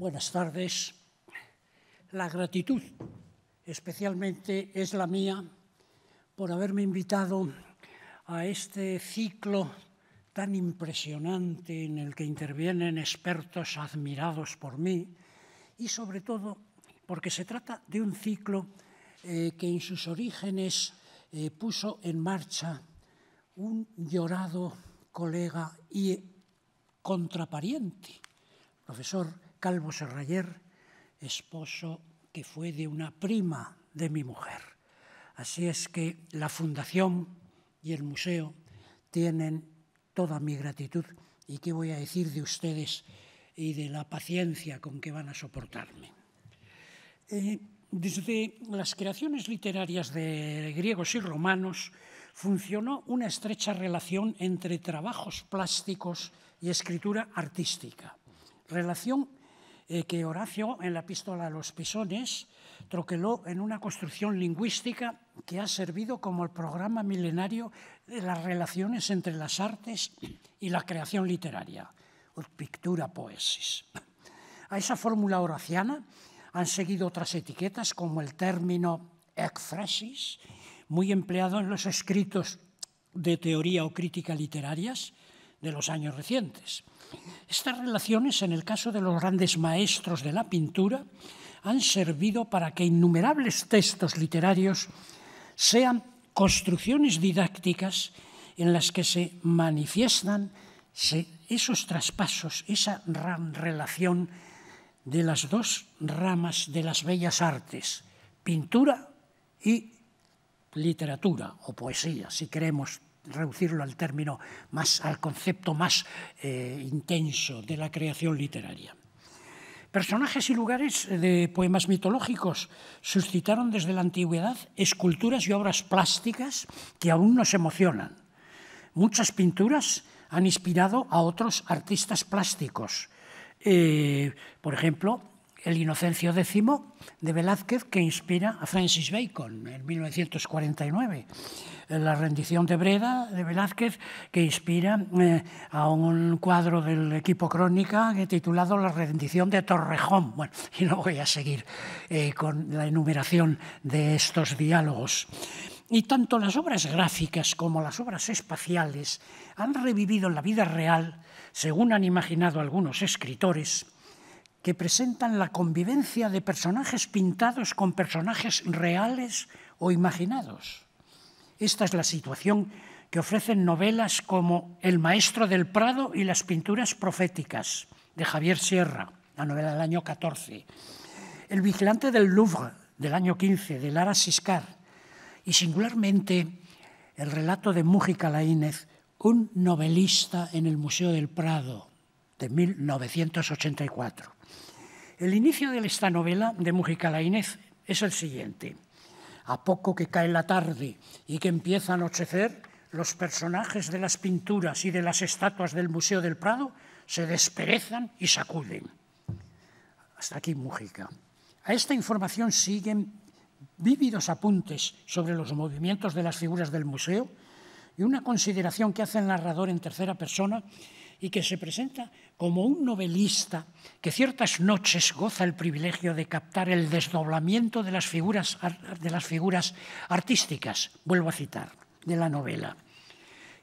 Buenas tardes. La gratitud, especialmente, es la mía por haberme invitado a este ciclo tan impresionante en el que intervienen expertos admirados por mí y sobre todo porque se trata de un ciclo eh, que en sus orígenes eh, puso en marcha un llorado colega y contrapariente, profesor Calvo Serrayer, esposo que fue de una prima de mi mujer. Así es que la fundación y el museo tienen toda mi gratitud y qué voy a decir de ustedes y de la paciencia con que van a soportarme. Eh, desde las creaciones literarias de griegos y romanos funcionó una estrecha relación entre trabajos plásticos y escritura artística, relación eh, que Horacio, en la epístola a los pisones, troqueló en una construcción lingüística que ha servido como el programa milenario de las relaciones entre las artes y la creación literaria, pictura poesis. A esa fórmula horaciana han seguido otras etiquetas como el término ekphrasis, muy empleado en los escritos de teoría o crítica literarias de los años recientes. Estas relaciones, en el caso de los grandes maestros de la pintura, han servido para que innumerables textos literarios sean construcciones didácticas en las que se manifiestan esos traspasos, esa relación de las dos ramas de las bellas artes, pintura y literatura o poesía, si queremos reducirlo al término más, al concepto más eh, intenso de la creación literaria. Personajes y lugares eh, de poemas mitológicos suscitaron desde la antigüedad esculturas y obras plásticas que aún nos emocionan. Muchas pinturas han inspirado a otros artistas plásticos. Eh, por ejemplo, el Inocencio X de Velázquez que inspira a Francis Bacon en 1949, la rendición de Breda de Velázquez que inspira eh, a un cuadro del equipo crónica eh, titulado La rendición de Torrejón. Bueno, y no voy a seguir eh, con la enumeración de estos diálogos. Y tanto las obras gráficas como las obras espaciales han revivido la vida real, según han imaginado algunos escritores, que presentan la convivencia de personajes pintados con personajes reales o imaginados. Esta es la situación que ofrecen novelas como El maestro del Prado y las pinturas proféticas de Javier Sierra, la novela del año 14, El vigilante del Louvre del año 15 de Lara Siscar y singularmente el relato de Mújica Laínez, un novelista en el Museo del Prado de 1984. El inicio de esta novela de Mujica la es el siguiente. A poco que cae la tarde y que empieza a anochecer, los personajes de las pinturas y de las estatuas del Museo del Prado se desperezan y sacuden. Hasta aquí Mujica. A esta información siguen vívidos apuntes sobre los movimientos de las figuras del museo y una consideración que hace el narrador en tercera persona y que se presenta como un novelista que ciertas noches goza el privilegio de captar el desdoblamiento de las figuras, de las figuras artísticas, vuelvo a citar, de la novela.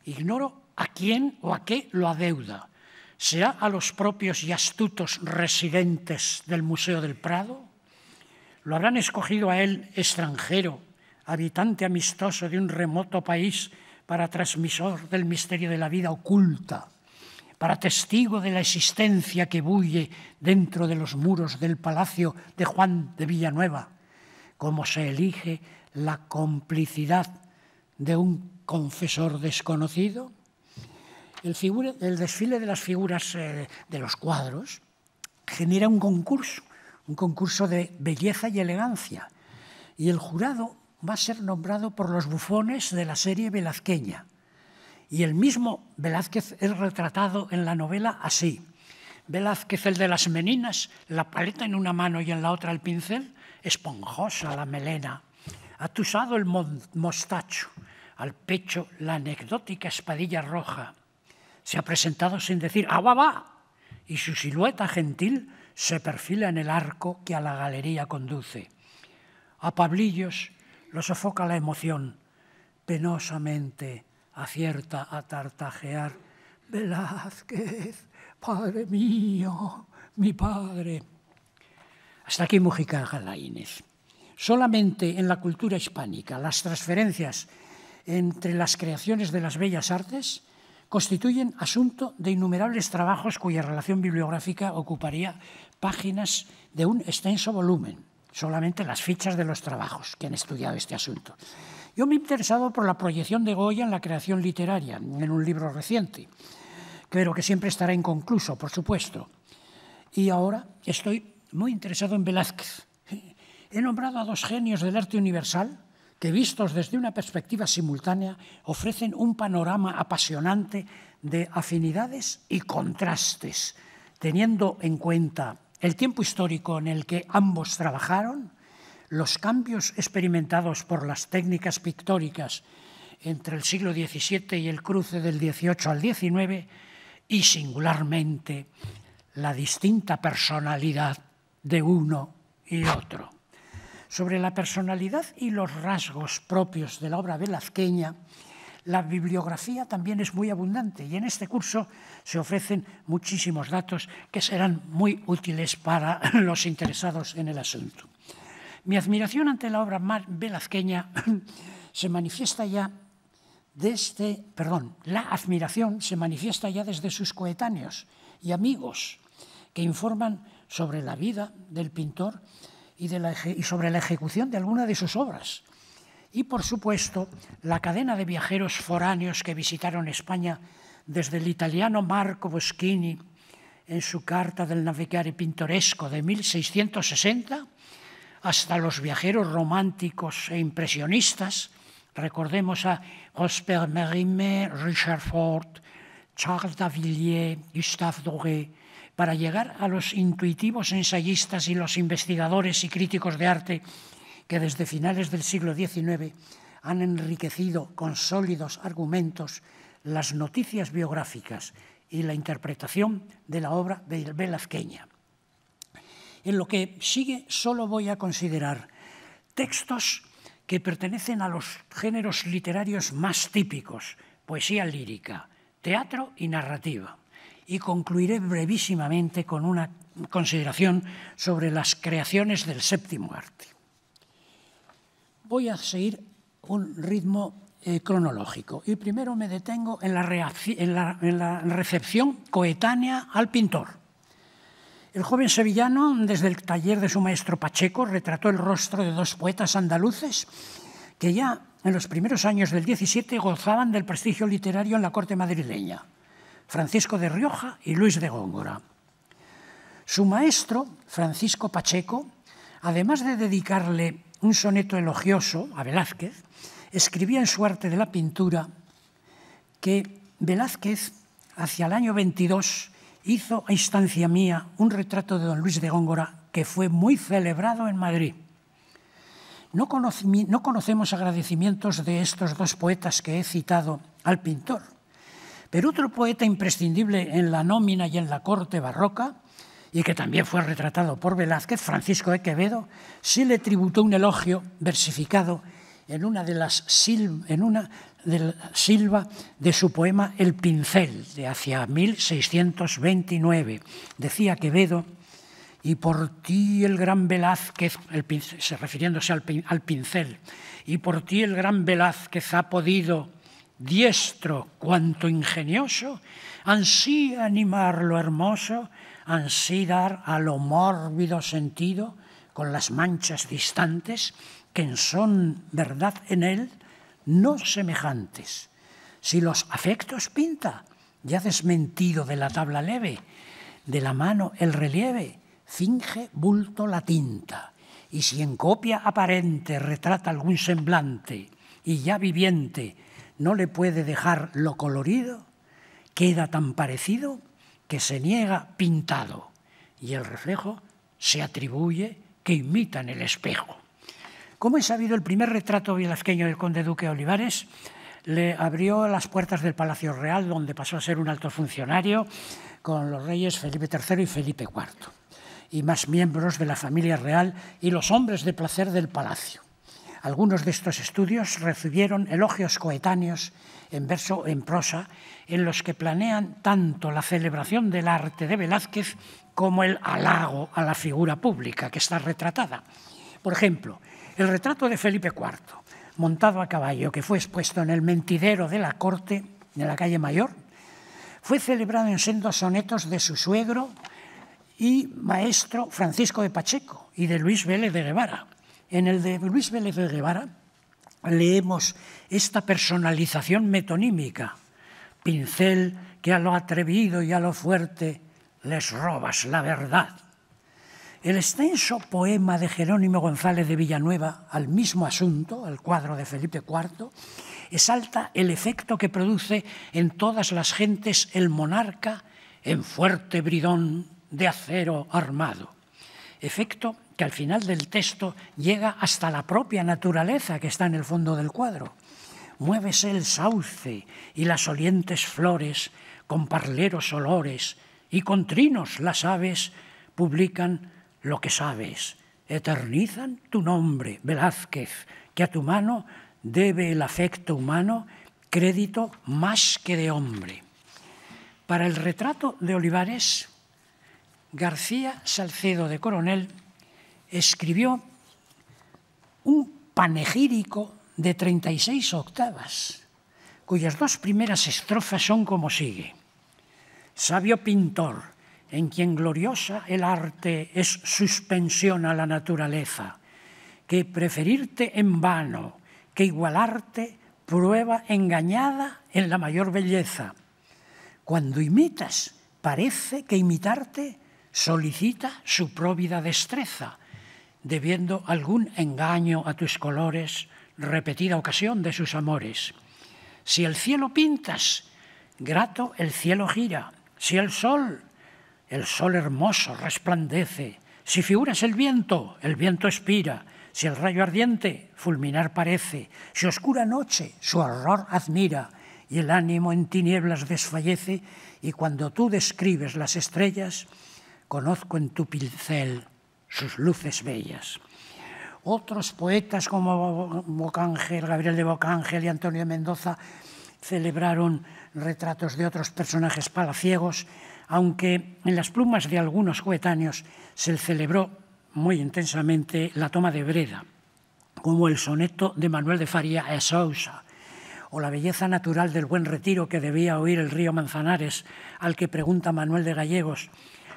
Ignoro a quién o a qué lo adeuda. ¿Será a los propios y astutos residentes del Museo del Prado? ¿Lo habrán escogido a él extranjero, habitante amistoso de un remoto país para transmisor del misterio de la vida oculta? para testigo de la existencia que bulle dentro de los muros del palacio de Juan de Villanueva, como se elige la complicidad de un confesor desconocido. El, desfile de las figuras eh, de los cuadros genera un concurso, un concurso de belleza y elegancia, y el jurado va a ser nombrado por los bufones de la serie velazqueña y el mismo Velázquez es retratado en la novela así. Velázquez, el de las meninas, la paleta en una mano y en la otra el pincel, esponjosa la melena, atusado el mostacho, al pecho la anecdótica espadilla roja. Se ha presentado sin decir ¡Agua ah, va! y su silueta gentil se perfila en el arco que a la galería conduce. A Pablillos lo sofoca la emoción, penosamente acierta a tartajear, Velázquez, Padre mío, mi Padre. Hasta aquí Mujica Galaínez. Solamente en la cultura hispánica las transferencias entre las creaciones de las bellas artes constituyen asunto de innumerables trabajos cuya relación bibliográfica ocuparía páginas de un extenso volumen, solamente las fichas de los trabajos que han estudiado este asunto. Yo me he interesado por la proyección de Goya en la creación literaria, en un libro reciente, pero que siempre estará inconcluso, por supuesto. Y ahora estoy muy interesado en Velázquez. He nombrado a dos genios del arte universal que, vistos desde una perspectiva simultánea, ofrecen un panorama apasionante de afinidades y contrastes, teniendo en cuenta el tiempo histórico en el que ambos trabajaron, los cambios experimentados por las técnicas pictóricas entre el siglo XVII y el cruce del XVIII al XIX y singularmente la distinta personalidad de uno y otro. Sobre la personalidad y los rasgos propios de la obra velazqueña, la bibliografía también es muy abundante y en este curso se ofrecen muchísimos datos que serán muy útiles para los interesados en el asunto. Mi admiración ante la obra más se manifiesta ya desde, perdón, la admiración se manifiesta ya desde sus coetáneos y amigos que informan sobre la vida del pintor y, sobre la ejecución de alguna de sus obras. Y, por supuesto, la cadena de viajeros foráneos que visitaron España desde el italiano Marco Boschini en su carta del Navegare Pintoresco de 1660 hasta los viajeros románticos e impresionistas, recordemos a Prosper Mérimée, Richard Ford, Charles Davilliers, Gustave Doré, para llegar a los intuitivos ensayistas y los investigadores y críticos de arte que desde finales del siglo XIX han enriquecido con sólidos argumentos las noticias biográficas y la interpretación de la obra de Velázquez. En lo que sigue solo voy a considerar textos que pertenecen a los géneros literarios más típicos, poesía lírica, teatro y narrativa. Y concluiré brevísimamente con una consideración sobre las creaciones del séptimo arte. Voy a seguir un ritmo eh, cronológico y primero me detengo en la recepción coetánea al pintor el joven sevillano, desde el taller de su maestro Pacheco, retrató el rostro de dos poetas andaluces que ya en los primeros años del 17 gozaban del prestigio literario en la corte madrileña, Francisco de Rioja y Luis de Góngora. Su maestro, Francisco Pacheco, además de dedicarle un soneto elogioso a Velázquez, escribía en su arte de la pintura que Velázquez, hacia el año 22, hizo a instancia mía un retrato de don Luis de Góngora que fue muy celebrado en Madrid. No, conocemos agradecimientos de estos dos poetas que he citado al pintor, pero otro poeta imprescindible en la nómina y en la corte barroca, y que también fue retratado por Velázquez, Francisco de Quevedo, sí le tributó un elogio versificado en una de las, en una de Silva de su poema El pincel, de hacia 1629. Decía Quevedo, y por ti el gran Velázquez, el refiriéndose al, pincel, y por ti el gran Velázquez ha podido, diestro cuanto ingenioso, ansí animar lo hermoso, ansí dar a lo mórbido sentido, con las manchas distantes, que en son verdad en él no semejantes. Si los afectos pinta, ya desmentido de la tabla leve, de la mano el relieve, finge bulto la tinta, y si en copia aparente retrata algún semblante y ya viviente no le puede dejar lo colorido, queda tan parecido que se niega pintado, y el reflejo se atribuye que imitan el espejo. Como he sabido, el primer retrato vilazqueño del conde duque Olivares le abrió las puertas del Palacio Real, donde pasó a ser un alto funcionario con los reyes Felipe III y Felipe IV, y más miembros de la familia real y los hombres de placer del palacio. Algunos de estos estudios recibieron elogios coetáneos en verso en prosa, en los que planean tanto la celebración del arte de Velázquez como el halago a la figura pública que está retratada. Por ejemplo, el retrato de Felipe IV, montado a caballo, que fue expuesto en el mentidero de la corte, de la calle Mayor, fue celebrado en sendos sonetos de su suegro y maestro Francisco de Pacheco y de Luis Vélez de Guevara. En el de Luis Vélez de Guevara leemos esta personalización metonímica, pincel que a lo atrevido y a lo fuerte les robas la verdad. El extenso poema de Jerónimo González de Villanueva al mismo asunto, al cuadro de Felipe IV, exalta el efecto que produce en todas las gentes el monarca en fuerte bridón de acero armado. Efecto que al final del texto llega hasta la propia naturaleza que está en el fondo del cuadro. Muévese el sauce y las olientes flores, con parleros olores y con trinos las aves publican lo que sabes. Eternizan tu nombre, Velázquez, que a tu mano debe el afecto humano crédito más que de hombre. Para el retrato de Olivares, García Salcedo de Coronel escribió un panegírico de 36 octavas, cuyas dos primeras estrofas son como sigue. Sabio pintor, en quien gloriosa el arte es suspensión a la naturaleza, que preferirte en vano, que igualarte prueba engañada en la mayor belleza. Cuando imitas, parece que imitarte solicita su próvida destreza, debiendo algún engaño a tus colores, repetida ocasión de sus amores. Si el cielo pintas, grato el cielo gira, si el sol el sol hermoso resplandece. Si figuras el viento, el viento expira. Si el rayo ardiente, fulminar parece. Si oscura noche, su horror admira. Y el ánimo en tinieblas desfallece. Y cuando tú describes las estrellas, conozco en tu pincel sus luces bellas. Otros poetas como Bocángel, Gabriel de Bocángel y Antonio de Mendoza celebraron retratos de otros personajes palaciegos, aunque en las plumas de algunos coetáneos se celebró muy intensamente la toma de Breda, como el soneto de Manuel de Faría a Sousa, o la belleza natural del buen retiro que debía oír el río Manzanares, al que pregunta Manuel de Gallegos,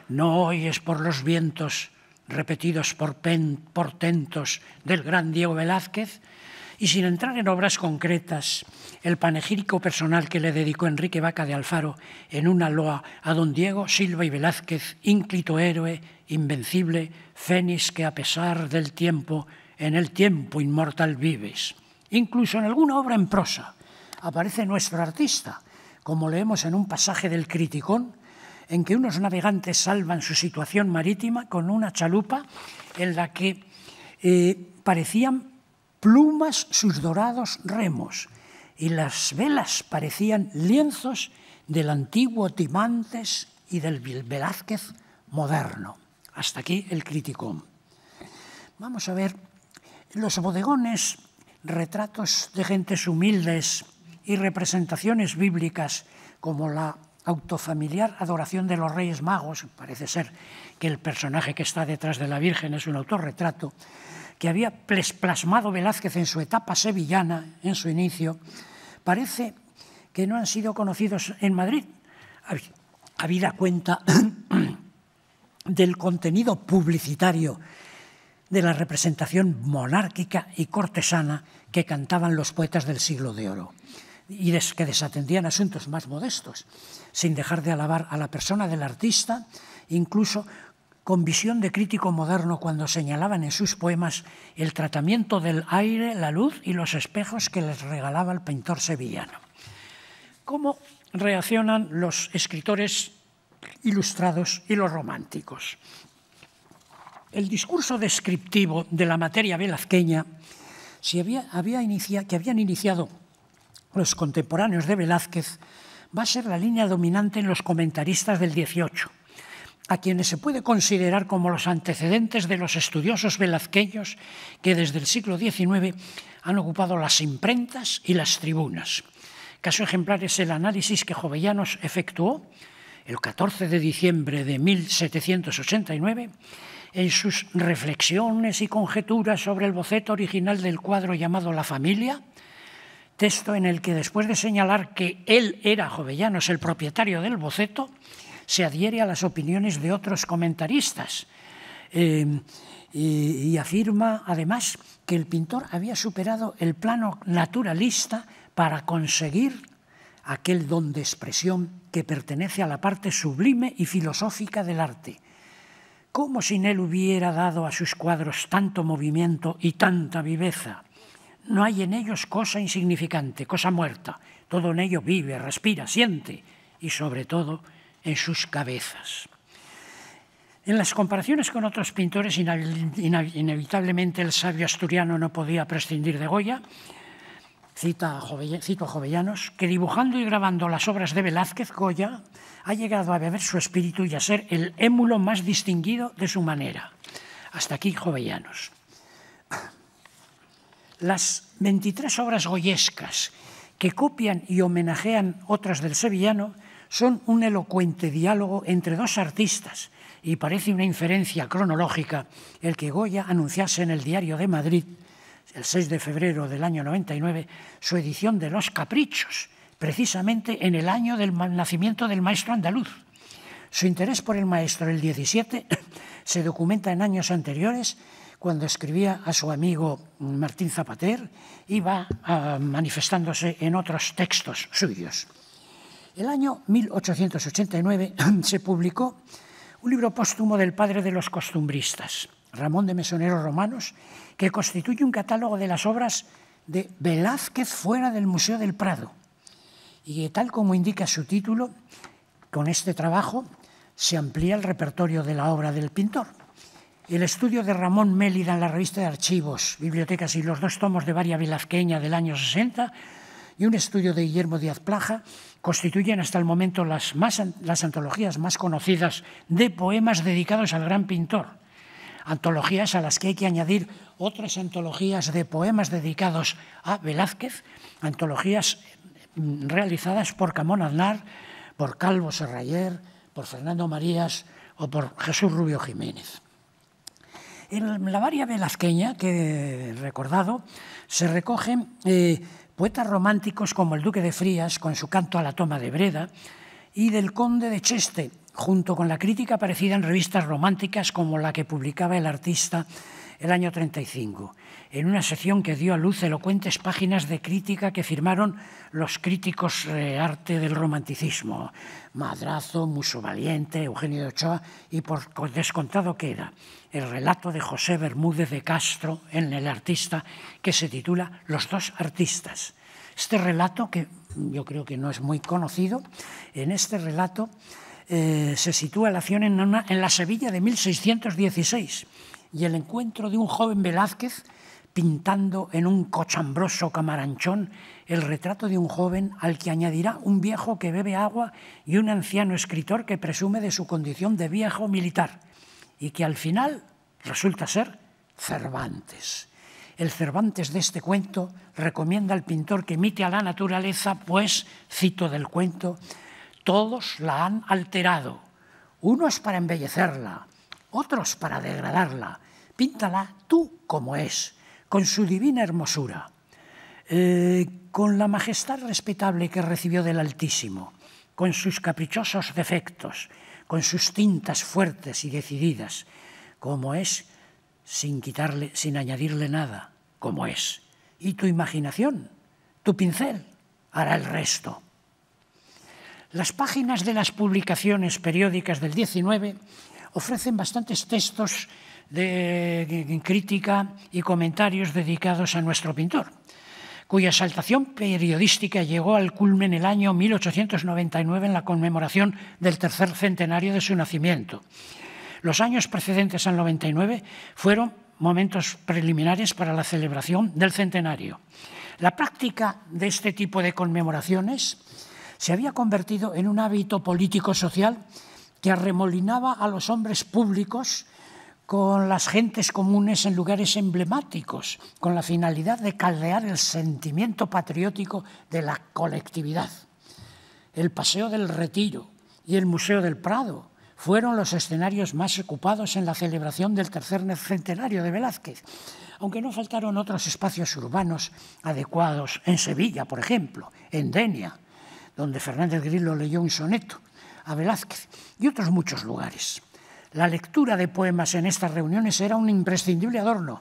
¿no oyes por los vientos repetidos por portentos del gran Diego Velázquez? Y sin entrar en obras concretas, el panegírico personal que le dedicó Enrique Vaca de Alfaro en una loa a don Diego Silva y Velázquez, ínclito héroe, invencible, fénix que a pesar del tiempo, en el tiempo inmortal vives. Incluso en alguna obra en prosa aparece nuestro artista, como leemos en un pasaje del Criticón, en que unos navegantes salvan su situación marítima con una chalupa en la que eh, parecían plumas sus dorados remos y las velas parecían lienzos del antiguo Timantes y del Velázquez moderno. Hasta aquí el crítico. Vamos a ver los bodegones, retratos de gentes humildes y representaciones bíblicas como la autofamiliar adoración de los Reyes Magos, parece ser que el personaje que está detrás de la Virgen es un autorretrato, que había plasmado Velázquez en su etapa sevillana, en su inicio, Parece que no han sido conocidos en Madrid, habida cuenta del contenido publicitario de la representación monárquica y cortesana que cantaban los poetas del siglo de oro y que desatendían asuntos más modestos, sin dejar de alabar a la persona del artista, incluso con visión de crítico moderno cuando señalaban en sus poemas el tratamiento del aire, la luz y los espejos que les regalaba el pintor sevillano. ¿Cómo reaccionan los escritores ilustrados y los románticos? El discurso descriptivo de la materia velazqueña si que habían iniciado los contemporáneos de Velázquez va a ser la línea dominante en los comentaristas del 18 a quienes se puede considerar como los antecedentes de los estudiosos velazqueños que desde el siglo XIX han ocupado las imprentas y las tribunas. Caso ejemplar es el análisis que Jovellanos efectuó el 14 de diciembre de 1789 en sus reflexiones y conjeturas sobre el boceto original del cuadro llamado La familia, texto en el que después de señalar que él era Jovellanos el propietario del boceto, se adhiere a las opiniones de otros comentaristas em, y, afirma además que el pintor había superado el plano naturalista para conseguir aquel don de expresión que pertenece a la parte sublime y filosófica del arte. ¿Cómo sin él hubiera dado a sus cuadros tanto movimiento y tanta viveza? No hay en ellos cosa insignificante, cosa muerta. Todo en ello vive, respira, siente y sobre todo en sus cabezas. En las comparaciones con otros pintores, inevitablemente el sabio asturiano no podía prescindir de Goya, cito Jovellanos, que dibujando y grabando las obras de Velázquez, Goya ha llegado a beber su espíritu y a ser el émulo más distinguido de su manera. Hasta aquí Jovellanos. Las 23 obras goyescas que copian y homenajean otras del sevillano son un elocuente diálogo entre dos artistas y parece una inferencia cronológica el que Goya anunciase en el Diario de Madrid, el 6 de febrero del año 99, su edición de Los Caprichos, precisamente en el año del nacimiento del maestro andaluz. Su interés por el maestro, el 17, se documenta en años anteriores cuando escribía a su amigo Martín Zapater y va ah, manifestándose en otros textos suyos. El año 1889 se publicó un libro póstumo del padre de los costumbristas, Ramón de Mesoneros Romanos, que constituye un catálogo de las obras de Velázquez fuera del Museo del Prado. Y tal como indica su título, con este trabajo se amplía el repertorio de la obra del pintor. El estudio de Ramón Mélida en la revista de archivos, bibliotecas y los dos tomos de Varia Velazqueña del año 60 y un estudio de Guillermo Díaz Plaja constituyen hasta el momento las, las antologías más conocidas de poemas dedicados al gran pintor. Antologías a las que hay que añadir otras antologías de poemas dedicados a Velázquez, antologías mm, realizadas por Camón Aznar, por Calvo Serrayer, por Fernando Marías o por Jesús Rubio Jiménez. En la varia velazqueña que he recordado se recogen eh, poetas románticos como el Duque de Frías, con su canto a la toma de Breda, y del Conde de Cheste, junto con la crítica aparecida en revistas románticas como la que publicaba el artista el año 35 en una sección que dio a luz elocuentes páginas de crítica que firmaron los críticos de arte del romanticismo, Madrazo, Muso Valiente, Eugenio de Ochoa y por descontado queda el relato de José Bermúdez de Castro en El Artista que se titula Los dos artistas. Este relato, que yo creo que no es muy conocido, en este relato eh, se sitúa la acción en, en la Sevilla de 1616 y el encuentro de un joven Velázquez pintando en un cochambroso camaranchón el retrato de un joven al que añadirá un viejo que bebe agua y un anciano escritor que presume de su condición de viejo militar y que al final resulta ser Cervantes. El Cervantes de este cuento recomienda al pintor que imite a la naturaleza, pues, cito del cuento, todos la han alterado. Unos para embellecerla, otros para degradarla. Píntala tú como es con su divina hermosura, eh, con la majestad respetable que recibió del Altísimo, con sus caprichosos defectos, con sus tintas fuertes y decididas, como es, sin quitarle, sin añadirle nada, como es. Y tu imaginación, tu pincel, hará el resto. Las páginas de las publicaciones periódicas del 19 ofrecen bastantes textos de crítica y comentarios dedicados a nuestro pintor, cuya exaltación periodística llegó al culmen el año 1899 en la conmemoración del tercer centenario de su nacimiento. Los años precedentes al 99 fueron momentos preliminares para la celebración del centenario. La práctica de este tipo de conmemoraciones se había convertido en un hábito político-social que arremolinaba a los hombres públicos con las gentes comunes en lugares emblemáticos, con la finalidad de caldear el sentimiento patriótico de la colectividad. El Paseo del Retiro y el Museo del Prado fueron los escenarios más ocupados en la celebración del tercer centenario de Velázquez, aunque no faltaron otros espacios urbanos adecuados en Sevilla, por ejemplo, en Denia, donde Fernández Grillo leyó un soneto a Velázquez, y otros muchos lugares. La lectura de poemas en estas reuniones era un imprescindible adorno,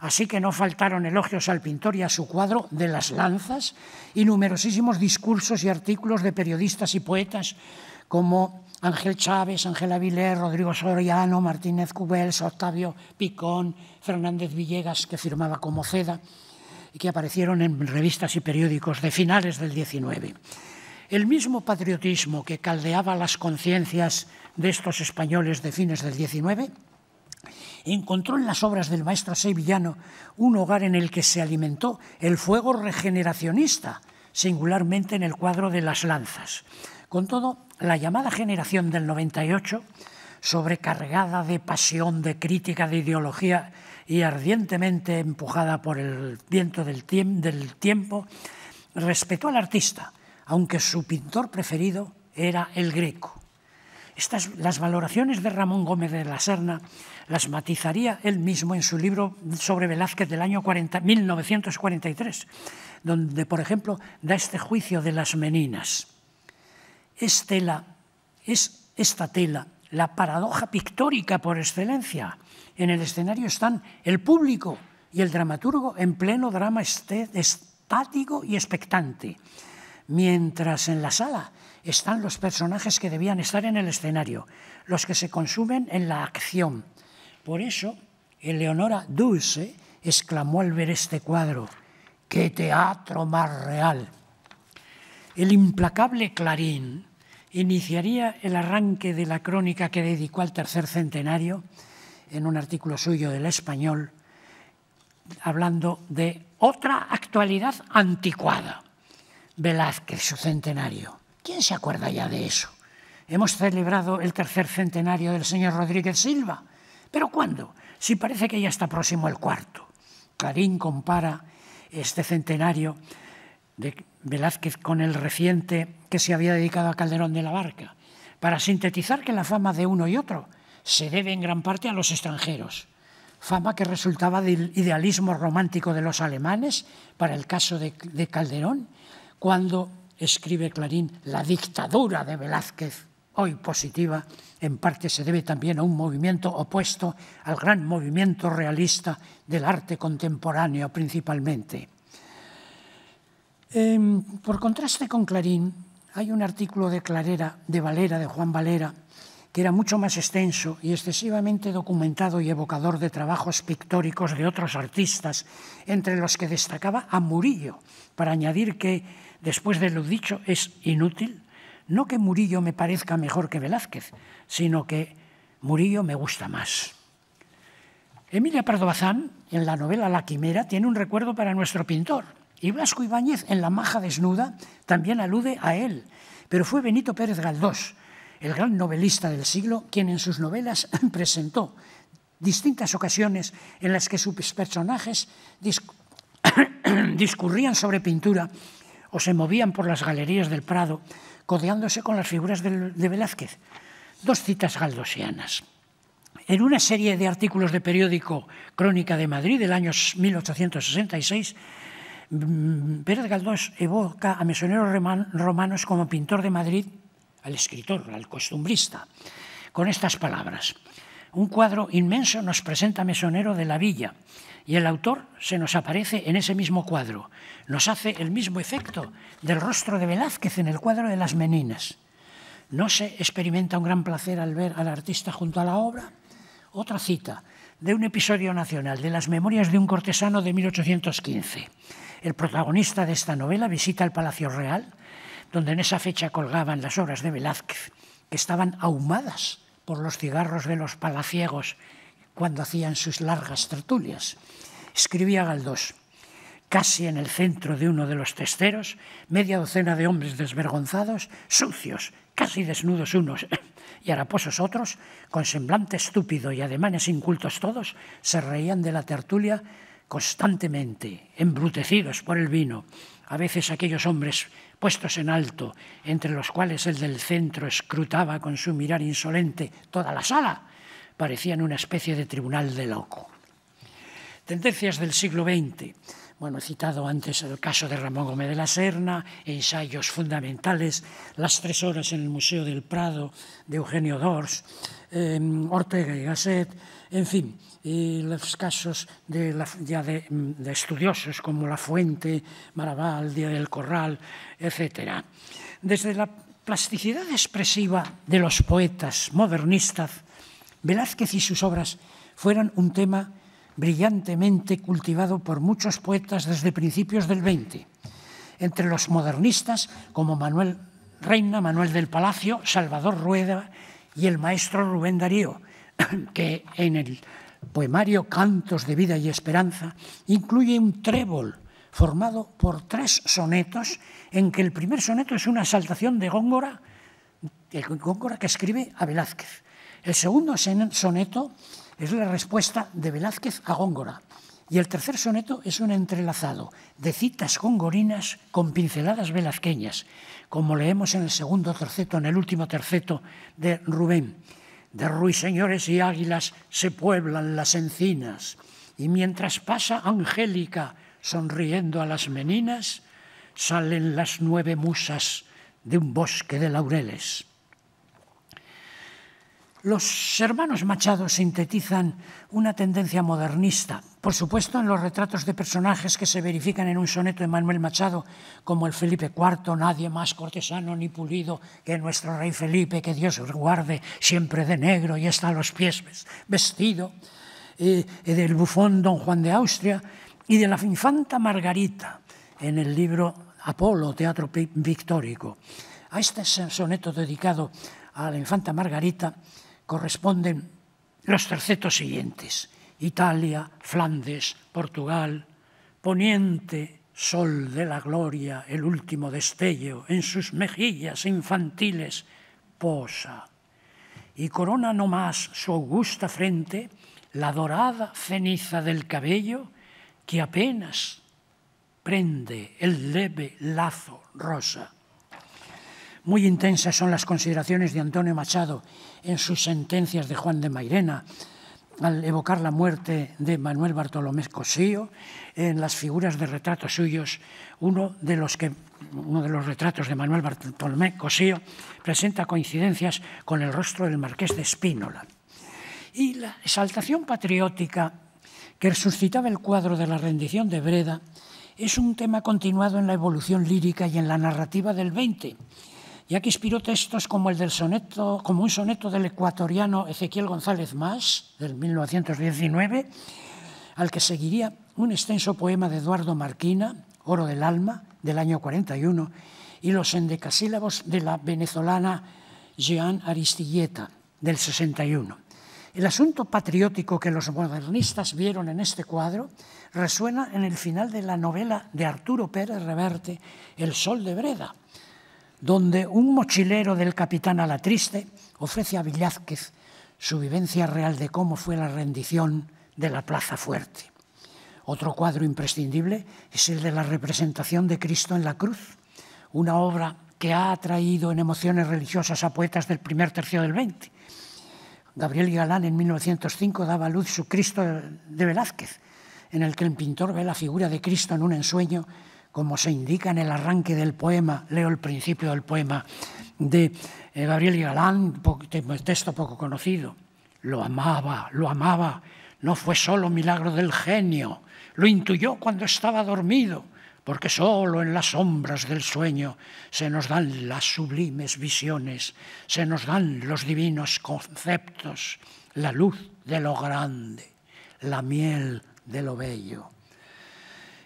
así que no faltaron elogios al pintor y a su cuadro de las lanzas y numerosísimos discursos y artículos de periodistas y poetas como Ángel Chávez, Ángel Avilés, Rodrigo Soriano, Martínez Cubels, Octavio Picón, Fernández Villegas, que firmaba como Ceda, y que aparecieron en revistas y periódicos de finales del XIX. El mismo patriotismo que caldeaba las conciencias de estos españoles de fines del XIX, encontró en las obras del maestro sevillano un hogar en el que se alimentó el fuego regeneracionista, singularmente en el cuadro de las lanzas. Con todo, la llamada generación del 98, sobrecargada de pasión, de crítica, de ideología y ardientemente empujada por el viento del, del tiempo, respetó al artista, aunque su pintor preferido era el greco. Estas, las valoraciones de Ramón Gómez de la Serna las matizaría él mismo en su libro sobre Velázquez del año 1943, donde, por ejemplo, da este juicio de las meninas. Es tela, es esta tela, la paradoja pictórica por excelencia. En el escenario están el público y el dramaturgo en pleno drama este, estático y expectante, mientras en la sala están los personajes que debían estar en el escenario, los que se consumen en la acción. Por eso, Eleonora Dulce exclamó al ver este cuadro, ¡qué teatro más real! El implacable Clarín iniciaría el arranque de la crónica que dedicó al tercer centenario en un artículo suyo del español, hablando de otra actualidad anticuada, Velázquez, su centenario. ¿Quién se acuerda ya de eso? Hemos celebrado el tercer centenario del señor Rodríguez Silva. ¿Pero cuándo? Si parece que ya está próximo el cuarto. Clarín compara este centenario de Velázquez con el reciente que se había dedicado a Calderón de la Barca, para sintetizar que la fama de uno y otro se debe en gran parte a los extranjeros, fama que resultaba del idealismo romántico de los alemanes, para el caso de, de Calderón, cuando escribe Clarín, la dictadura de Velázquez, hoy positiva, en parte se debe también a un movimiento opuesto al gran movimiento realista del arte contemporáneo principalmente. Em, por contraste con Clarín, hay un artículo de, Clarera, de Valera, de Juan Valera, que era mucho más extenso y excesivamente documentado y evocador de trabajos pictóricos de otros artistas, entre los que destacaba a Murillo, para añadir que después de lo dicho, es inútil. No que Murillo me parezca mejor que Velázquez, sino que Murillo me gusta más. Emilia Pardo Bazán, en la novela La Quimera, tiene un recuerdo para nuestro pintor. Y Blasco Ibáñez, en La Maja Desnuda, también alude a él. Pero fue Benito Pérez Galdós, el gran novelista del siglo, quien en sus novelas presentó distintas ocasiones en las que sus personajes discurrían sobre pintura o se movían por las galerías del Prado, codeándose con las figuras de Velázquez. Dos citas galdosianas. En una serie de artículos de periódico Crónica de Madrid del año 1866, mm, Pérez Galdós evoca a mesoneros romanos como pintor de Madrid, al escritor, al costumbrista, con estas palabras. Un cuadro inmenso nos presenta Mesonero de la Villa, y el autor se nos aparece en ese mismo cuadro. Nos hace el mismo efecto del rostro de Velázquez en el cuadro de las Meninas. ¿No se experimenta un gran placer al ver al artista junto a la obra? Otra cita de un episodio nacional, de las memorias de un cortesano de 1815. El protagonista de esta novela visita el Palacio Real, donde en esa fecha colgaban las obras de Velázquez, que estaban ahumadas por los cigarros de los palaciegos cuando hacían sus largas tertulias. Escribía Galdós, casi en el centro de uno de los testeros, media docena de hombres desvergonzados, sucios, casi desnudos unos y haraposos otros, con semblante estúpido y ademanes incultos todos, se reían de la tertulia constantemente, embrutecidos por el vino. A veces aquellos hombres puestos en alto, entre los cuales el del centro escrutaba con su mirar insolente toda la sala, parecían una especie de tribunal de loco. Tendencias del siglo XX. Bueno, he citado antes el caso de Ramón Gómez de la Serna, ensayos fundamentales, Las tres horas en el Museo del Prado de Eugenio Dors, em, Ortega y Gasset, en fin, y los casos de, ya mm, de, estudiosos como La Fuente, Maraval, Día del Corral, etc. Desde la plasticidad expresiva de los poetas modernistas Velázquez y sus obras fueron un tema brillantemente cultivado por muchos poetas desde principios del 20, entre los modernistas como Manuel Reina, Manuel del Palacio, Salvador Rueda y el maestro Rubén Darío, que en el poemario Cantos de Vida y Esperanza incluye un trébol formado por tres sonetos, en que el primer soneto es una saltación de Góngora, Góngora que escribe a Velázquez. El segundo soneto es la respuesta de Velázquez a Góngora. Y el tercer soneto es un entrelazado de citas gongorinas con pinceladas velazqueñas, como leemos en el segundo terceto, en el último terceto de Rubén. De ruiseñores y águilas se pueblan las encinas, y mientras pasa Angélica sonriendo a las meninas, salen las nueve musas de un bosque de laureles. Los hermanos Machado sintetizan una tendencia modernista, por supuesto en los retratos de personajes que se verifican en un soneto de Manuel Machado, como el Felipe IV, nadie más cortesano ni pulido que nuestro rey Felipe, que Dios guarde siempre de negro y está a los pies vestido, eh, del bufón Don Juan de Austria y de la infanta Margarita en el libro Apolo, Teatro Victórico. A este soneto dedicado a la infanta Margarita, corresponden los tercetos siguientes, Italia, Flandes, Portugal, Poniente, sol de la gloria, el último destello, en sus mejillas infantiles posa, y corona no más su augusta frente la dorada ceniza del cabello que apenas prende el leve lazo rosa. Muy intensas son las consideraciones de Antonio Machado en sus sentencias de Juan de Mairena, al evocar la muerte de Manuel Bartolomé Cosío, en las figuras de retratos suyos, uno de los, que, uno de los retratos de Manuel Bartolomé Cosío presenta coincidencias con el rostro del marqués de Espínola. Y la exaltación patriótica que suscitaba el cuadro de la rendición de Breda es un tema continuado en la evolución lírica y en la narrativa del 20 ya que inspiró textos como el del soneto, como un soneto del ecuatoriano Ezequiel González Más, del 1919, al que seguiría un extenso poema de Eduardo Marquina, Oro del Alma, del año 41, y los endecasílabos de la venezolana Jean Aristilleta, del 61. El asunto patriótico que los modernistas vieron en este cuadro resuena en el final de la novela de Arturo Pérez Reverte, El Sol de Breda, donde un mochilero del capitán Alatriste ofrece a Villázquez su vivencia real de cómo fue la rendición de la Plaza Fuerte. Otro cuadro imprescindible es el de la representación de Cristo en la cruz, una obra que ha atraído en emociones religiosas a poetas del primer tercio del 20. Gabriel Galán en 1905 daba luz su Cristo de Velázquez, en el que el pintor ve la figura de Cristo en un ensueño como se indica en el arranque del poema, leo el principio del poema de eh, Gabriel Galán, pues, texto poco conocido. Lo amaba, lo amaba, no fue solo milagro del genio, lo intuyó cuando estaba dormido, porque solo en las sombras del sueño se nos dan las sublimes visiones, se nos dan los divinos conceptos, la luz de lo grande, la miel de lo bello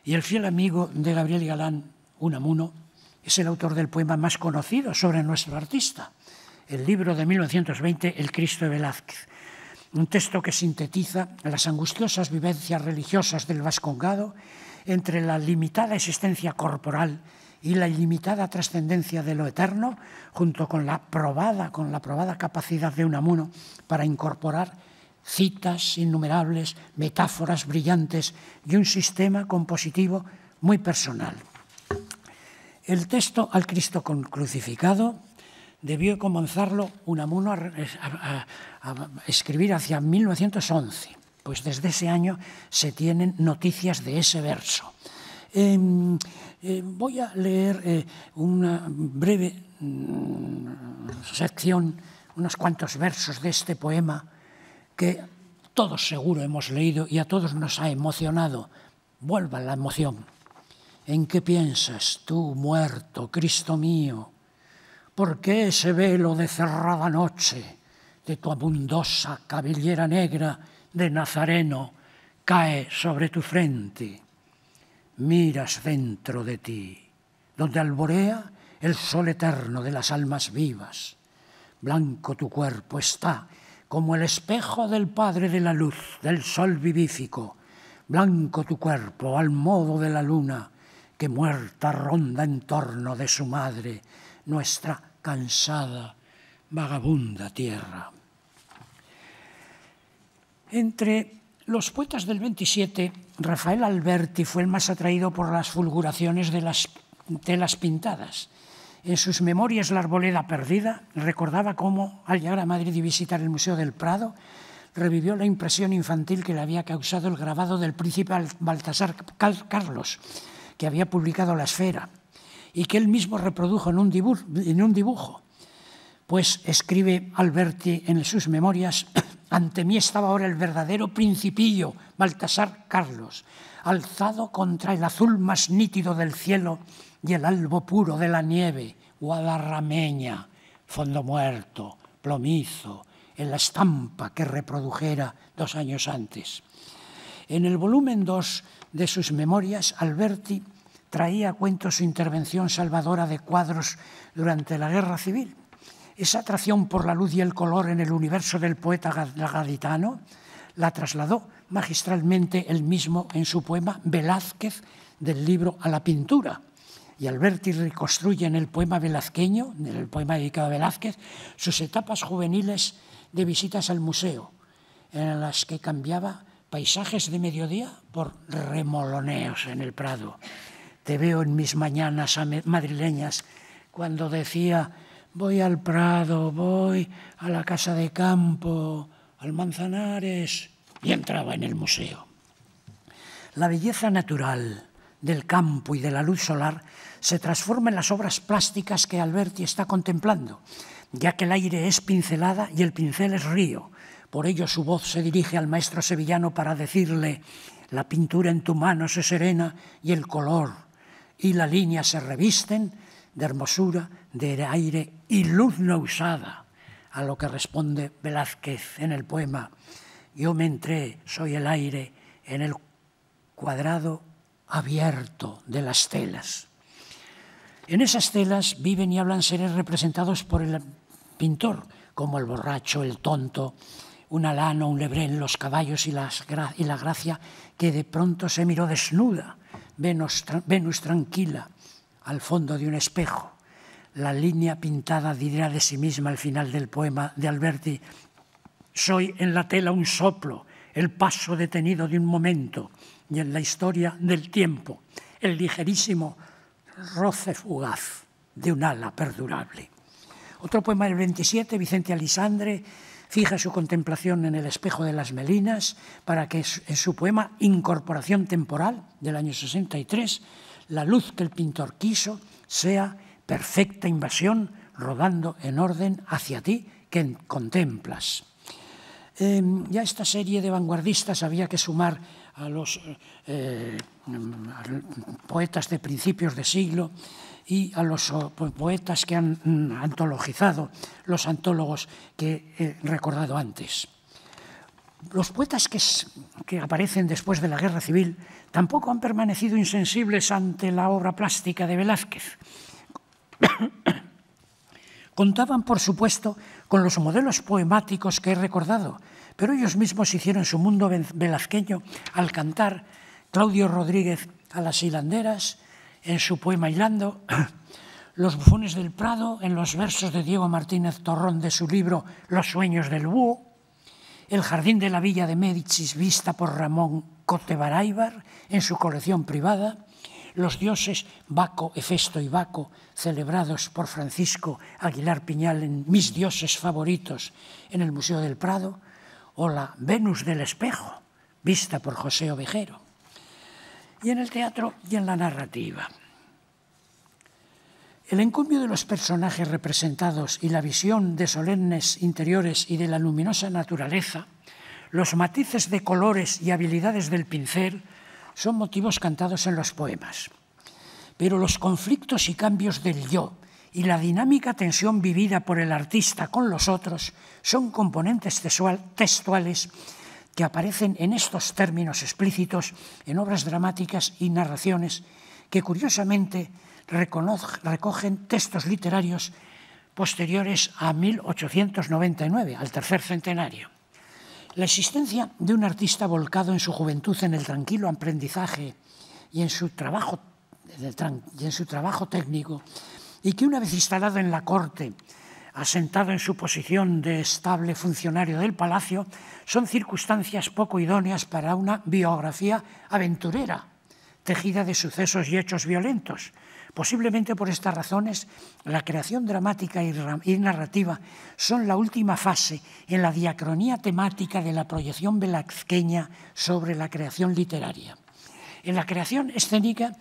y el fiel amigo de Gabriel Galán, Unamuno, es el autor del poema más conocido sobre nuestro artista, el libro de 1920, El Cristo de Velázquez, un texto que sintetiza las angustiosas vivencias religiosas del vascongado entre la limitada existencia corporal y la ilimitada trascendencia de lo eterno, junto con la probada, con la probada capacidad de Unamuno para incorporar citas innumerables, metáforas brillantes y un sistema compositivo muy personal. El texto al Cristo crucificado debió comenzarlo Unamuno a, escribir hacia 1911, pues desde ese año se tienen noticias de ese verso. Em, eh, voy a leer eh, una breve mm, sección, unos cuantos versos de este poema que todos seguro hemos leído y a todos nos ha emocionado. Vuelva la emoción. ¿En qué piensas tú, muerto, Cristo mío? ¿Por qué ese velo de cerrada noche de tu abundosa cabellera negra de Nazareno cae sobre tu frente? Miras dentro de ti, donde alborea el sol eterno de las almas vivas. Blanco tu cuerpo está como el espejo del Padre de la luz, del sol vivífico, blanco tu cuerpo al modo de la luna, que muerta ronda en torno de su madre, nuestra cansada, vagabunda tierra. Entre los poetas del 27, Rafael Alberti fue el más atraído por las fulguraciones de las telas pintadas en sus memorias La Arboleda Perdida recordaba cómo, al llegar a Madrid y visitar el Museo del Prado, revivió la impresión infantil que le había causado el grabado del príncipe Baltasar Carlos, que había publicado La Esfera, y que él mismo reprodujo en un dibujo. Pues escribe Alberti en sus memorias, ante mí estaba ahora el verdadero principillo, Baltasar Carlos, alzado contra el azul más nítido del cielo y el albo puro de la nieve, guadarrameña, fondo muerto, plomizo, en la estampa que reprodujera dos años antes. En el volumen 2 de sus memorias, Alberti traía a cuento su intervención salvadora de cuadros durante la Guerra Civil. Esa atracción por la luz y el color en el universo del poeta gaditano la trasladó magistralmente él mismo en su poema Velázquez del libro a la pintura, y Alberti reconstruye en el poema velazqueño, en el poema dedicado a Velázquez, sus etapas juveniles de visitas al museo, en las que cambiaba paisajes de mediodía por remoloneos en el Prado. Te veo en mis mañanas madrileñas cuando decía, voy al Prado, voy a la casa de campo, al Manzanares, y entraba en el museo. La belleza natural del campo y de la luz solar se transforma en las obras plásticas que Alberti está contemplando, ya que el aire es pincelada y el pincel es río. Por ello su voz se dirige al maestro sevillano para decirle, la pintura en tu mano se serena y el color y la línea se revisten de hermosura, de aire y luz no usada, a lo que responde Velázquez en el poema, yo me entré, soy el aire, en el cuadrado abierto de las telas. En esas telas viven y hablan seres representados por el pintor, como el borracho, el tonto, un alano, un lebrén, los caballos y, y la gracia que de pronto se miró desnuda, Venus, tranquila, al fondo de un espejo. La línea pintada dirá de sí misma al final del poema de Alberti, soy en la tela un soplo, el paso detenido de un momento y en la historia del tiempo, el ligerísimo roce fugaz de un ala perdurable. Otro poema del 27, Vicente Alisandre, fija su contemplación en el espejo de las Melinas para que en su poema Incorporación temporal del año 63, la luz que el pintor quiso sea perfecta invasión rodando en orden hacia ti que contemplas. Eh, ya esta serie de vanguardistas había que sumar a los eh, Mm, poetas de principios de siglo y a los oh, pues, poetas que han mm, antologizado, los antólogos que he recordado antes. Los poetas que, que aparecen después de la Guerra Civil tampoco han permanecido insensibles ante la obra plástica de Velázquez. Contaban, por supuesto, con los modelos poemáticos que he recordado, pero ellos mismos hicieron su mundo velazqueño al cantar Claudio Rodríguez a las hilanderas, en su poema Hilando, Los bufones del Prado, en los versos de Diego Martínez Torrón de su libro Los sueños del búho, El jardín de la villa de Médicis vista por Ramón Cotebaraíbar en su colección privada, Los dioses Baco, Hefesto y Baco, celebrados por Francisco Aguilar Piñal en Mis dioses favoritos en el Museo del Prado, o la Venus del Espejo, vista por José Ovejero y en el teatro y en la narrativa. El encumbio de los personajes representados y la visión de solemnes interiores y de la luminosa naturaleza, los matices de colores y habilidades del pincel son motivos cantados en los poemas. Pero los conflictos y cambios del yo y la dinámica tensión vivida por el artista con los otros son componentes textuales que aparecen en estos términos explícitos en obras dramáticas y narraciones que curiosamente recogen textos literarios posteriores a 1899, al tercer centenario. La existencia de un artista volcado en su juventud en el tranquilo aprendizaje y en su trabajo, en su trabajo técnico, y que una vez instalado en la corte asentado en su posición de estable funcionario del palacio, son circunstancias poco idóneas para una biografía aventurera, tejida de sucesos y hechos violentos. Posiblemente por estas razones, la creación dramática y narrativa son la última fase en la diacronía temática de la proyección velazqueña sobre la creación literaria. En la creación escénica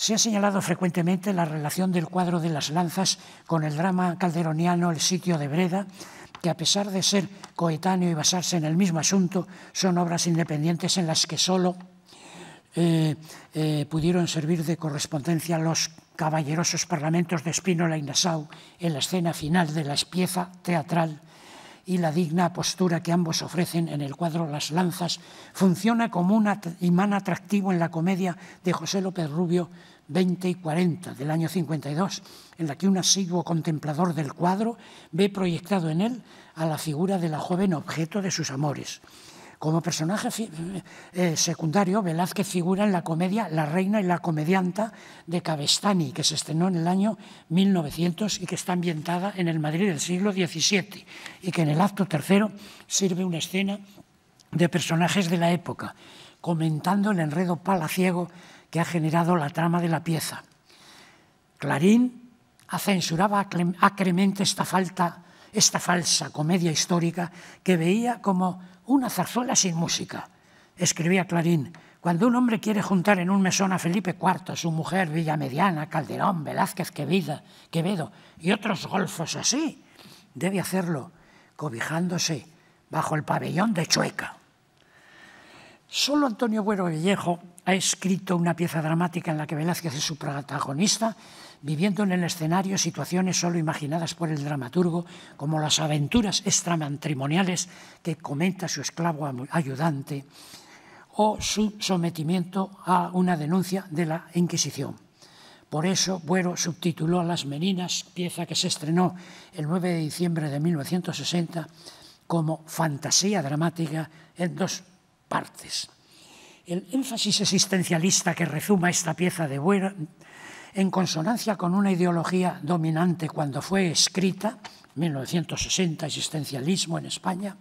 se ha señalado frecuentemente la relación del cuadro de las lanzas con el drama calderoniano El sitio de Breda, que a pesar de ser coetáneo y basarse en el mismo asunto, son obras independientes en las que solo eh, eh, pudieron servir de correspondencia los caballerosos parlamentos de Espínola y Nassau en la escena final de la pieza teatral y la digna postura que ambos ofrecen en el cuadro Las Lanzas funciona como un imán atractivo en la comedia de José López Rubio 20 y 40 del año 52, en la que un asiduo contemplador del cuadro ve proyectado en él a la figura de la joven objeto de sus amores. Como personaje eh, secundario, Velázquez figura en la comedia La reina y la comedianta de Cavestani, que se estrenó en el año 1900 y que está ambientada en el Madrid del siglo XVII y que en el acto tercero sirve una escena de personajes de la época, comentando el enredo palaciego que ha generado la trama de la pieza. Clarín censuraba acremente esta falsa comedia histórica que veía como una zarzuela sin música, escribía Clarín. Cuando un hombre quiere juntar en un mesón a Felipe IV, su mujer Villamediana, Calderón, Velázquez, Quevida, Quevedo y otros golfos así, debe hacerlo cobijándose bajo el pabellón de Chueca. Solo Antonio Güero Vallejo ha escrito una pieza dramática en la que Velázquez es su protagonista viviendo en el escenario situaciones solo imaginadas por el dramaturgo, como las aventuras extramatrimoniales que comenta su esclavo ayudante, o su sometimiento a una denuncia de la Inquisición. Por eso, Buero subtituló a Las Meninas, pieza que se estrenó el 9 de diciembre de 1960, como fantasía dramática en dos partes. El énfasis existencialista que rezuma esta pieza de Buero en consonancia con una ideología dominante cuando fue escrita, 1960, existencialismo en España,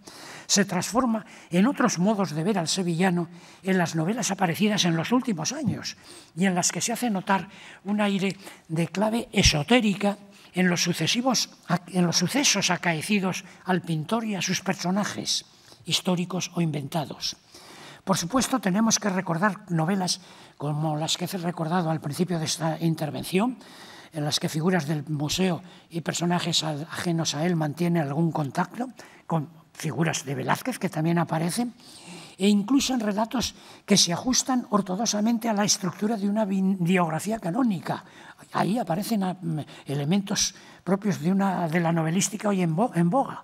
se transforma en otros modos de ver al sevillano en las novelas aparecidas en los últimos años y en las que se hace notar un aire de clave esotérica en los, sucesivos, en los sucesos acaecidos al pintor y a sus personajes, históricos o inventados. Por supuesto, tenemos que recordar novelas como las que he recordado al principio de esta intervención, en las que figuras del museo y personajes ajenos a él mantienen algún contacto, con figuras de Velázquez que también aparecen, e incluso en relatos que se ajustan ortodoxamente a la estructura de una biografía canónica. Ahí aparecen ah, mm, elementos propios de, una, de la novelística hoy en boga.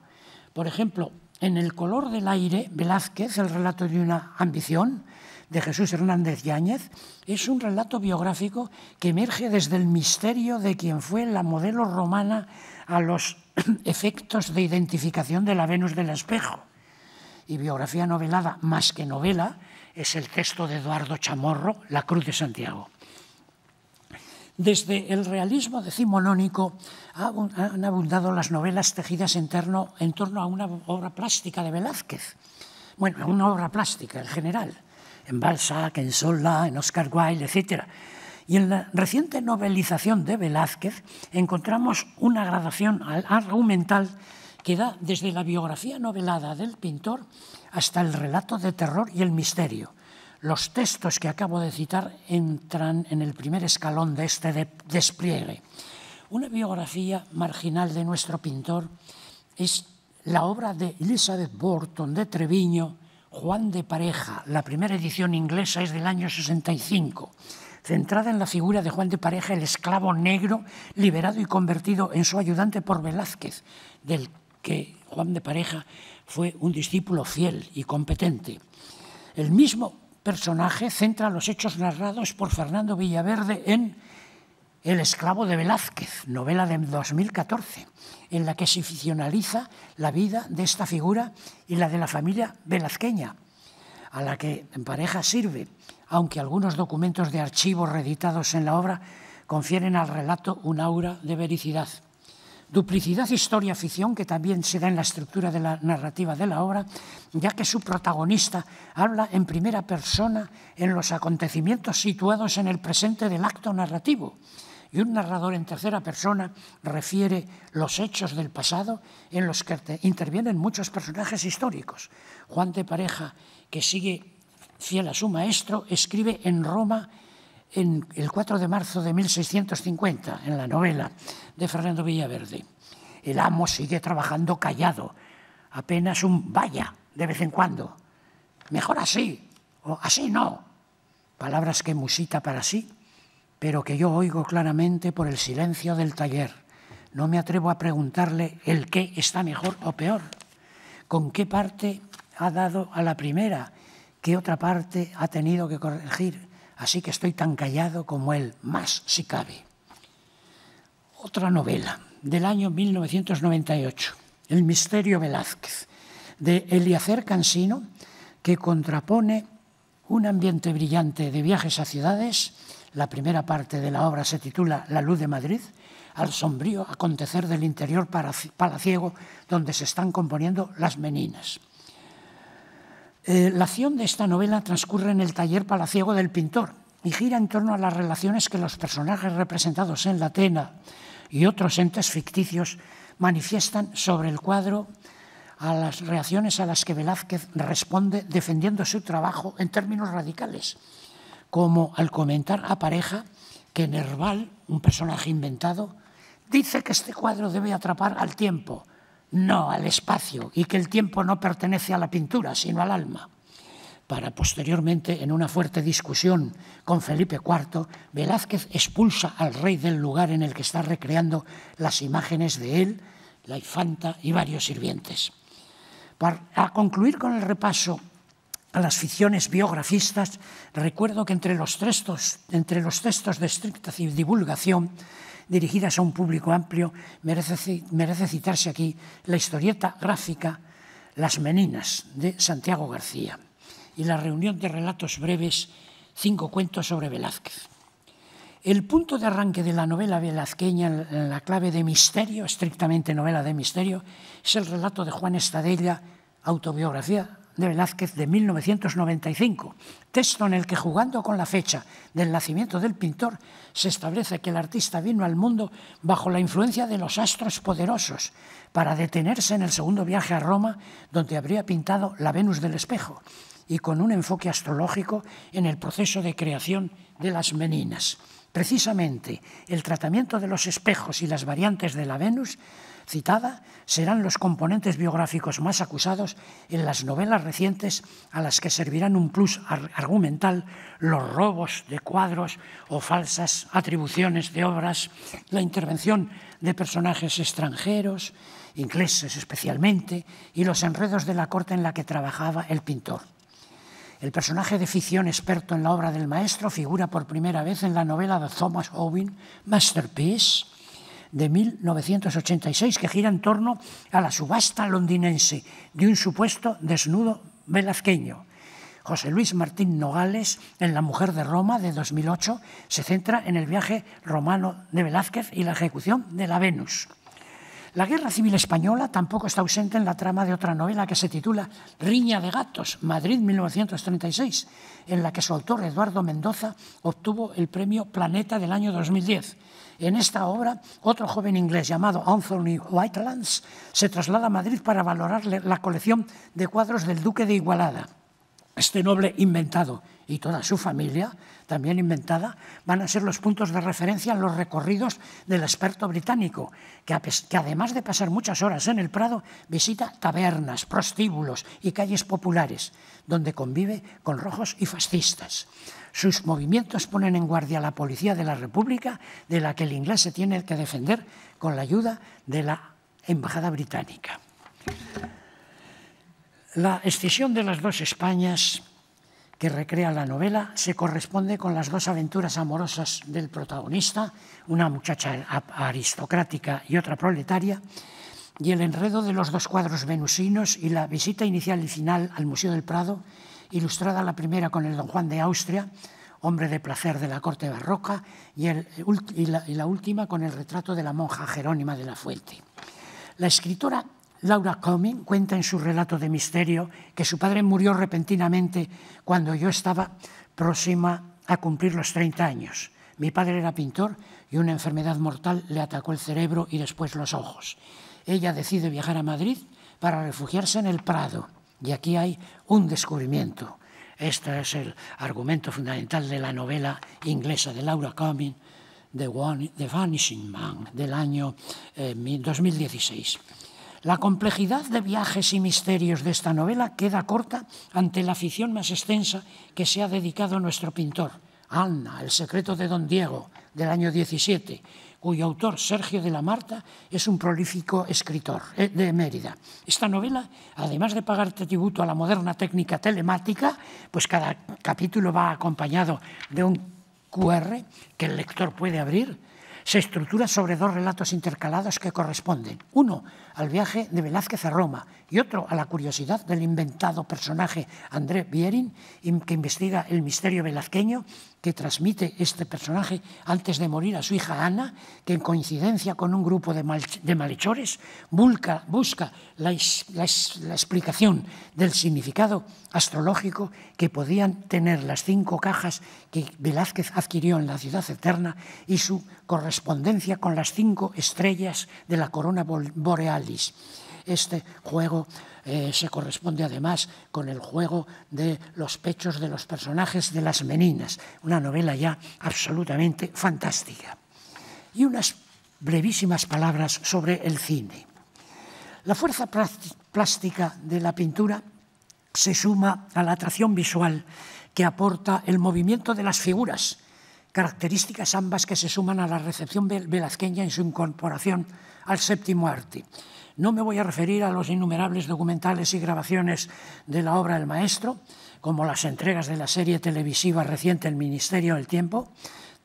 Por ejemplo, en El color del aire, Velázquez, el relato de una ambición, de Jesús Hernández Yáñez, es un relato biográfico que emerge desde el misterio de quien fue la modelo romana a los efectos de identificación de la Venus del espejo. Y biografía novelada más que novela es el texto de Eduardo Chamorro, La Cruz de Santiago. Desde el realismo decimonónico han abundado las novelas tejidas en torno, a una obra plástica de Velázquez. Bueno, una obra plástica en general, en Balzac, en Sola, en Oscar Wilde, etc. Y en la reciente novelización de Velázquez encontramos una gradación argumental que da desde la biografía novelada del pintor hasta el relato de terror y el misterio los textos que acabo de citar entran en el primer escalón de este despliegue. Una biografía marginal de nuestro pintor es la obra de Elizabeth Burton de Treviño, Juan de Pareja. La primera edición inglesa es del año 65, centrada en la figura de Juan de Pareja, el esclavo negro liberado y convertido en su ayudante por Velázquez, del que Juan de Pareja fue un discípulo fiel y competente. El mismo personaje centra los hechos narrados por Fernando Villaverde en El esclavo de Velázquez, novela de 2014, en la que se ficcionaliza la vida de esta figura y la de la familia velazqueña, a la que en pareja sirve, aunque algunos documentos de archivos reeditados en la obra confieren al relato un aura de vericidad. Duplicidad historia-ficción, que también se da en la estructura de la narrativa de la obra, ya que su protagonista habla en primera persona en los acontecimientos situados en el presente del acto narrativo, y un narrador en tercera persona refiere los hechos del pasado en los que intervienen muchos personajes históricos. Juan de Pareja, que sigue fiel a su maestro, escribe en Roma en el 4 de marzo de 1650, en la novela de Fernando Villaverde. El amo sigue trabajando callado, apenas un vaya de vez en cuando. Mejor así, o así no. Palabras que musita para sí, pero que yo oigo claramente por el silencio del taller. No me atrevo a preguntarle el qué está mejor o peor, con qué parte ha dado a la primera, qué otra parte ha tenido que corregir así que estoy tan callado como él, más si cabe. Otra novela del año 1998, El misterio Velázquez, de Eliacer Cansino, que contrapone un ambiente brillante de viajes a ciudades, la primera parte de la obra se titula La luz de Madrid, al sombrío acontecer del interior palaciego donde se están componiendo las meninas. Eh, la acción de esta novela transcurre en el taller palaciego del pintor y gira en torno a las relaciones que los personajes representados en la Atena y otros entes ficticios manifiestan sobre el cuadro a las reacciones a las que Velázquez responde defendiendo su trabajo en términos radicales, como al comentar a pareja que Nerval, un personaje inventado, dice que este cuadro debe atrapar al tiempo, no al espacio y que el tiempo no pertenece a la pintura, sino al alma, para posteriormente, en una fuerte discusión con Felipe IV, Velázquez expulsa al rey del lugar en el que está recreando las imágenes de él, la infanta y varios sirvientes. Para concluir con el repaso a las ficciones biografistas, recuerdo que entre los textos, entre los textos de estricta divulgación dirigidas a un público amplio, merece, citarse aquí la historieta gráfica Las Meninas de Santiago García y la reunión de relatos breves Cinco cuentos sobre Velázquez. El punto de arranque de la novela velazqueña la clave de misterio, estrictamente novela de misterio, es el relato de Juan Estadella, autobiografía de Velázquez de 1995, texto en el que jugando con la fecha del nacimiento del pintor, se establece que el artista vino al mundo bajo la influencia de los astros poderosos para detenerse en el segundo viaje a Roma, donde habría pintado la Venus del espejo, y con un enfoque astrológico en el proceso de creación de las meninas. Precisamente el tratamiento de los espejos y las variantes de la Venus citada serán los componentes biográficos más acusados en las novelas recientes a las que servirán un plus argumental los robos de cuadros o falsas atribuciones de obras, la intervención de personajes extranjeros, ingleses especialmente, y los enredos de la corte en la que trabajaba el pintor. El personaje de ficción experto en la obra del maestro figura por primera vez en la novela de Thomas Owen, Masterpiece, de 1986 que gira en torno a la subasta londinense de un supuesto desnudo velazqueño. José Luis Martín Nogales, en La Mujer de Roma de 2008, se centra en el viaje romano de Velázquez y la ejecución de la Venus. La guerra civil española tampoco está ausente en la trama de otra novela que se titula Riña de Gatos, Madrid 1936, en la que su autor Eduardo Mendoza obtuvo el premio Planeta del año 2010. En esta obra, otro joven inglés llamado Anthony Whitelands se traslada a Madrid para valorar la colección de cuadros del duque de Igualada. Este noble inventado y toda su familia, también inventada, van a ser los puntos de referencia en los recorridos del experto británico, que, que además de pasar muchas horas en el Prado, visita tabernas, prostíbulos y calles populares, donde convive con rojos y fascistas. Sus movimientos ponen en guardia a la policía de la República, de la que el inglés se tiene que defender con la ayuda de la Embajada Británica. La escisión de las dos Españas que recrea la novela se corresponde con las dos aventuras amorosas del protagonista, una muchacha aristocrática y otra proletaria, y el enredo de los dos cuadros venusinos y la visita inicial y final al Museo del Prado ilustrada la primera con el Don Juan de Austria, hombre de placer de la corte barroca, y, la, la última con el retrato de la monja Jerónima de la Fuente. La escritora Laura Coming cuenta en su relato de misterio que su padre murió repentinamente cuando yo estaba próxima a cumplir los 30 años. Mi padre era pintor y una enfermedad mortal le atacó el cerebro y después los ojos. Ella decide viajar a Madrid para refugiarse en el Prado y aquí hay un descubrimiento. Este es el argumento fundamental de la novela inglesa de Laura Cumming, The, Vanishing Man, del año 2016. Eh, la complejidad de viajes y misterios de esta novela queda corta ante la afición más extensa que se ha dedicado nuestro pintor. Anna, El secreto de Don Diego, del año 17, cuyo autor Sergio de la Marta es un prolífico escritor eh, de Mérida. Esta novela, además de pagar tributo a la moderna técnica telemática, pues cada capítulo va acompañado de un QR que el lector puede abrir, se estructura sobre dos relatos intercalados que corresponden. Uno, al viaje de Velázquez a Roma y otro a la curiosidad del inventado personaje André Bierin, que investiga el misterio velazqueño que transmite este personaje antes de morir a su hija Ana, que en coincidencia con un grupo de, malhechores busca, la, la explicación del significado astrológico que podían tener las cinco cajas que Velázquez adquirió en la ciudad eterna y su correspondencia con las cinco estrellas de la corona boreal este juego eh, se corresponde además con el juego de los pechos de los personajes de las meninas, una novela ya absolutamente fantástica. Y unas brevísimas palabras sobre el cine. La fuerza plástica de la pintura se suma a la atracción visual que aporta el movimiento de las figuras, características ambas que se suman a la recepción velazqueña en su incorporación al séptimo arte. No me voy a referir a los innumerables documentales y grabaciones de la obra del maestro, como las entregas de la serie televisiva reciente El Ministerio del Tiempo,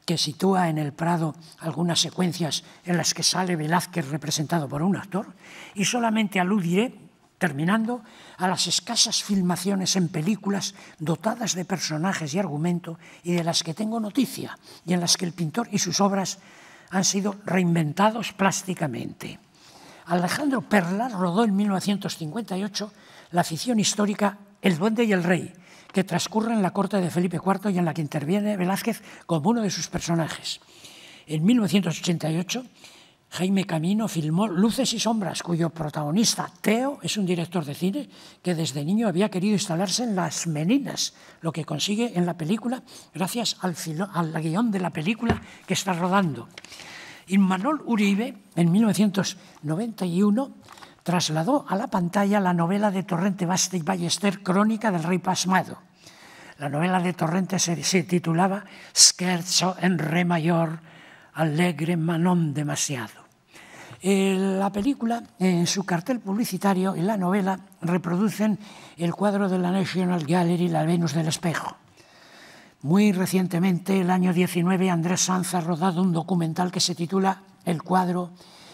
que sitúa en el Prado algunas secuencias en las que sale Velázquez representado por un actor, y solamente aludiré terminando, a las escasas filmaciones en películas dotadas de personajes y argumento y de las que tengo noticia y en las que el pintor y sus obras han sido reinventados plásticamente. Alejandro Perlas rodó en 1958 la ficción histórica El Duende y el Rey, que transcurre en la corte de Felipe IV y en la que interviene Velázquez como uno de sus personajes. En 1988 Jaime Camino filmó Luces y Sombras, cuyo protagonista, Teo, es un director de cine que desde niño había querido instalarse en Las Meninas, lo que consigue en la película gracias al, al guión de la película que está rodando. Y Manol Uribe, en 1991, trasladó a la pantalla la novela de Torrente Basta y Ballester, Crónica del Rey Pasmado. La novela de Torrente se, titulaba Scherzo en re mayor, alegre manón demasiado eh, la película, eh, en su cartel publicitario y la novela reproducen el cuadro de la National Gallery, La Venus del Espejo. Muy recientemente, el año 19, Andrés Sanz ha rodado un documental que se titula El cuadro,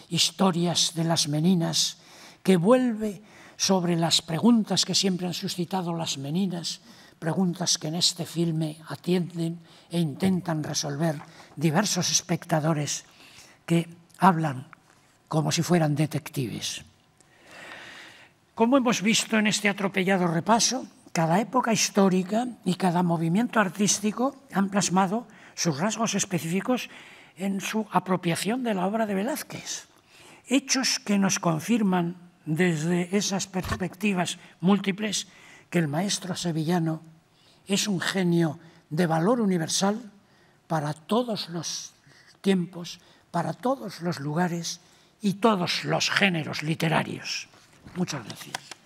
historias de las meninas, que vuelve sobre las preguntas que siempre han suscitado las meninas, preguntas que en este filme atienden e intentan resolver diversos espectadores que hablan como si fueran detectives. Como hemos visto en este atropellado repaso, cada época histórica y cada movimiento artístico han plasmado sus rasgos específicos en su apropiación de la obra de Velázquez. Hechos que nos confirman desde esas perspectivas múltiples que el maestro sevillano es un genio de valor universal para todos los tiempos, para todos los lugares y todos los géneros literarios. Muchas gracias.